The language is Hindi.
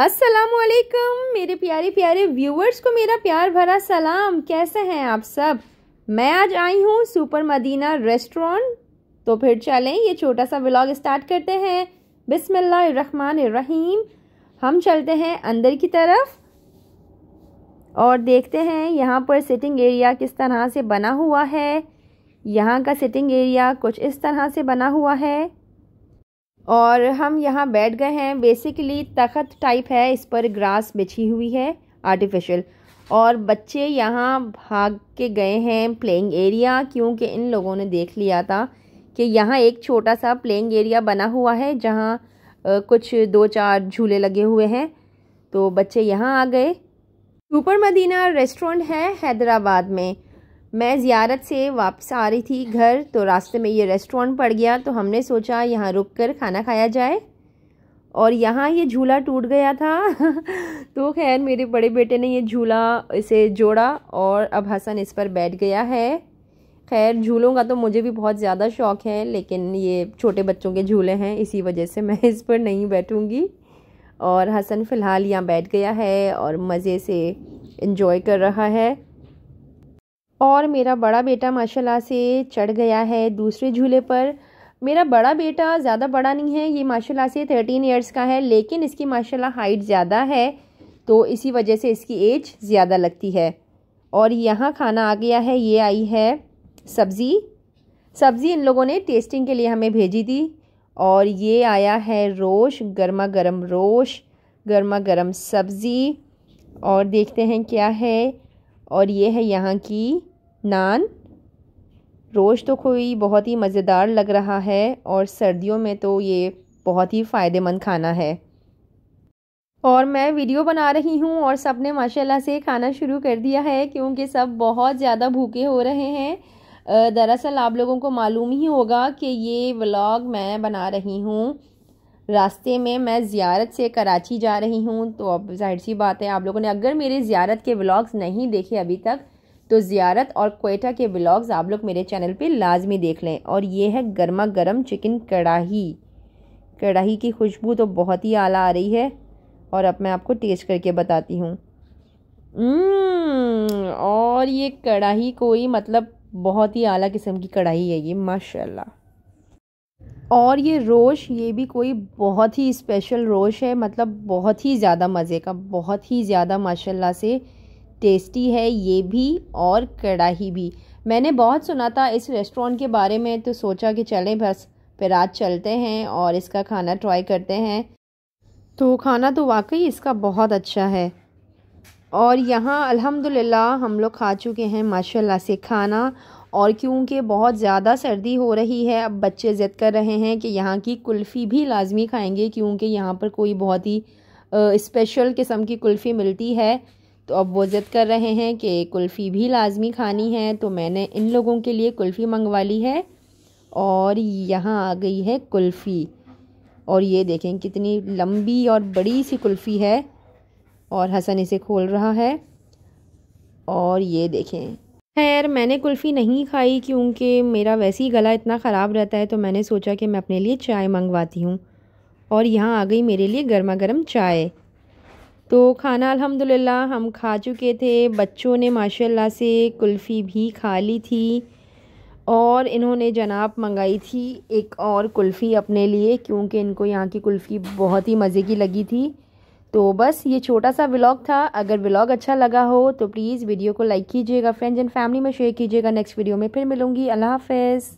अस्सलाम वालेकुम मेरे प्यारे प्यारे व्यूअर्स को मेरा प्यार भरा सलाम कैसे हैं आप सब मैं आज आई हूँ सुपर मदीना रेस्टोरेंट तो फिर चलें ये छोटा सा व्लॉग स्टार्ट करते हैं बिसमिल्लाम हम चलते हैं अंदर की तरफ और देखते हैं यहाँ पर सिटिंग एरिया किस तरह से बना हुआ है यहाँ का सिटिंग एरिया कुछ इस तरह से बना हुआ है और हम यहाँ बैठ गए हैं बेसिकली तखत टाइप है इस पर ग्रास बिछी हुई है आर्टिफिशियल और बच्चे यहाँ भाग के गए हैं प्लेइंग एरिया क्योंकि इन लोगों ने देख लिया था कि यहाँ एक छोटा सा प्लेइंग एरिया बना हुआ है जहाँ कुछ दो चार झूले लगे हुए हैं तो बच्चे यहाँ आ गए सुपर मदीना रेस्टोरेंट है हैदराबाद में मैं ज़्यारत से वापस आ रही थी घर तो रास्ते में ये रेस्टोरेंट पड़ गया तो हमने सोचा यहाँ रुक कर खाना खाया जाए और यहाँ ये झूला टूट गया था तो खैर मेरे बड़े बेटे ने ये झूला इसे जोड़ा और अब हसन इस पर बैठ गया है खैर झूलों का तो मुझे भी बहुत ज़्यादा शौक़ है लेकिन ये छोटे बच्चों के झूले हैं इसी वजह से मैं इस पर नहीं बैठूँगी और हसन फ़िलहाल यहाँ बैठ गया है और मज़े से इन्जॉय कर रहा है और मेरा बड़ा बेटा माशाल्लाह से चढ़ गया है दूसरे झूले पर मेरा बड़ा बेटा ज़्यादा बड़ा नहीं है ये माशाल्लाह से थर्टीन ईयर्स का है लेकिन इसकी माशाल्लाह हाइट ज़्यादा है तो इसी वजह से इसकी एज ज़्यादा लगती है और यहाँ खाना आ गया है ये आई है सब्ज़ी सब्ज़ी इन लोगों ने टेस्टिंग के लिए हमें भेजी थी और ये आया है रोश गर्मा गर्म रोश गर्मा गर्म सब्ज़ी और देखते हैं क्या है और ये है यहाँ की नान रोज़ तो कोई बहुत ही मज़ेदार लग रहा है और सर्दियों में तो ये बहुत ही फ़ायदेमंद खाना है और मैं वीडियो बना रही हूँ और सब ने माशाल्लाह से खाना शुरू कर दिया है क्योंकि सब बहुत ज़्यादा भूखे हो रहे हैं दरअसल आप लोगों को मालूम ही होगा कि ये व्लॉग मैं बना रही हूँ रास्ते में मैं ज़्यारत से कराची जा रही हूँ तो अब जाहिर सी बात है आप लोगों ने अगर मेरे ज़्यारत के व्लॉग्स नहीं देखे अभी तक तो ज़ियारत और कोयटा के ब्लॉग्स आप लोग मेरे चैनल पे लाजमी देख लें और ये है गर्मा गर्म चिकन कढ़ाही कढ़ाही की खुशबू तो बहुत ही आला आ रही है और अब मैं आपको टेस्ट करके बताती हूँ हम्म, और ये कढ़ाही कोई मतलब बहुत ही आला किस्म की कढ़ाई है ये माशाल्लाह और ये रोश ये भी कोई बहुत ही स्पेशल रोश है मतलब बहुत ही ज़्यादा मज़े का बहुत ही ज़्यादा माशाल्लाह से टेस्टी है ये भी और कड़ाही भी मैंने बहुत सुना था इस रेस्टोरेंट के बारे में तो सोचा कि चलें बस फिर आज चलते हैं और इसका खाना ट्राई करते हैं तो खाना तो वाकई इसका बहुत अच्छा है और यहाँ अल्हम्दुलिल्लाह हम लोग खा चुके हैं माशाल्लाह से खाना और क्योंकि बहुत ज़्यादा सर्दी हो रही है अब बच्चे ज़िद कर रहे हैं कि यहाँ की कुल्फ़ी भी लाजमी खाएँगे क्योंकि यहाँ पर कोई बहुत ही स्पेशल किस्म की कुल्फ़ी मिलती है तो अब वो ज़िद कर रहे हैं कि कुल्फ़ी भी लाजमी खानी है तो मैंने इन लोगों के लिए कुल्फ़ी मंगवा ली है और यहाँ आ गई है कुल्फ़ी और ये देखें कितनी लंबी और बड़ी सी कुल्फ़ी है और हसन इसे खोल रहा है और ये देखें खैर मैंने कुल्फ़ी नहीं खाई क्योंकि मेरा वैसे ही गला इतना ख़राब रहता है तो मैंने सोचा कि मैं अपने लिए चाय मंगवाती हूँ और यहाँ आ गई मेरे लिए गर्मा गर्म चाय तो खाना अल्हम्दुलिल्लाह हम खा चुके थे बच्चों ने माशाल्लाह से कुल्फ़ी भी खा ली थी और इन्होंने जनाब मंगाई थी एक और कुल्फ़ी अपने लिए क्योंकि इनको यहाँ की कुल्फ़ी बहुत ही मज़े की लगी थी तो बस ये छोटा सा व्लॉग था अगर व्लॉग अच्छा लगा हो तो प्लीज़ वीडियो को लाइक कीजिएगा फ्रेंड्स एंड फैमिली में शेयर कीजिएगा नेक्स्ट वीडियो में फिर मिलूँगी अल्लाह हाफ